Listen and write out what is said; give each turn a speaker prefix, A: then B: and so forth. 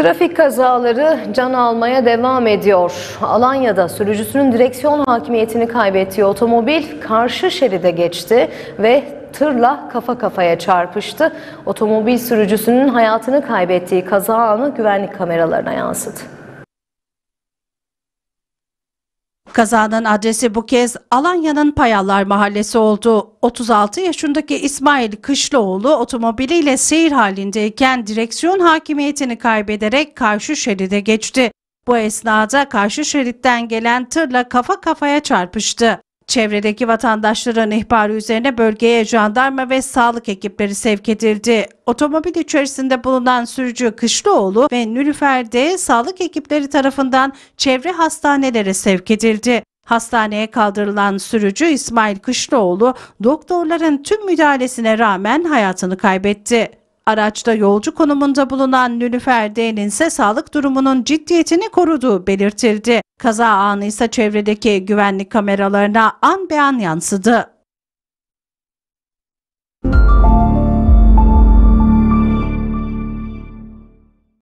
A: Trafik kazaları can almaya devam ediyor. Alanya'da sürücüsünün direksiyon hakimiyetini kaybettiği otomobil karşı şeride geçti ve tırla kafa kafaya çarpıştı. Otomobil sürücüsünün hayatını kaybettiği kaza anı güvenlik kameralarına yansıdı. Kazanın
B: adresi bu kez Alanya'nın Payallar Mahallesi oldu. 36 yaşındaki İsmail Kışlıoğlu otomobiliyle seyir halindeyken direksiyon hakimiyetini kaybederek karşı şeride geçti. Bu esnada karşı şeritten gelen tırla kafa kafaya çarpıştı. Çevredeki vatandaşların ihbarı üzerine bölgeye jandarma ve sağlık ekipleri sevk edildi. Otomobil içerisinde bulunan sürücü Kışlıoğlu ve Nülüfer sağlık ekipleri tarafından çevre hastanelere sevk edildi. Hastaneye kaldırılan sürücü İsmail Kışlıoğlu doktorların tüm müdahalesine rağmen hayatını kaybetti. Araçta yolcu konumunda bulunan Nülüfer D'nin ise sağlık durumunun ciddiyetini koruduğu belirtildi. Kaza anı ise çevredeki güvenlik kameralarına an be an yansıdı.